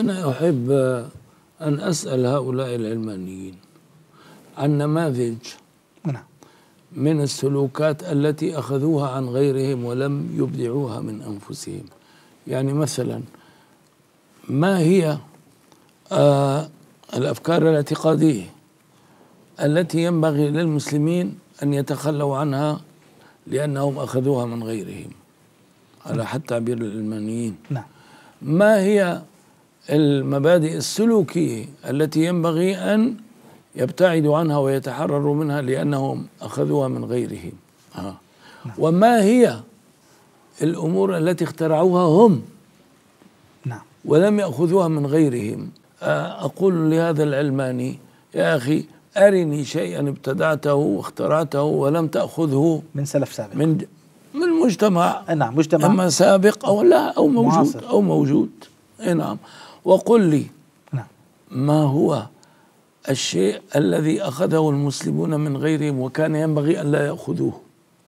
أنا أحب أن أسأل هؤلاء العلمانيين عن نماذج نعم من السلوكات التي أخذوها عن غيرهم ولم يبدعوها من أنفسهم يعني مثلا ما هي آه الأفكار الاعتقادية التي ينبغي للمسلمين أن يتخلوا عنها لأنهم أخذوها من غيرهم على حد تعبير العلمانيين نعم ما هي المبادئ السلوكية التي ينبغي أن يبتعدوا عنها ويتحرروا منها لأنهم أخذوها من غيرهم آه. نعم. وما هي الأمور التي اخترعوها هم نعم. ولم يأخذوها من غيرهم آه، أقول لهذا العلماني يا أخي أرني شيئا ابتدعته واخترعته ولم تأخذه من سلف سابق من من مجتمع نعم مجتمع اما سابق او لا او موجود معاصر. او موجود اي نعم وقل لي نعم. ما هو الشيء الذي أخذه المسلمون من غيرهم وكان ينبغي أن لا يأخذوه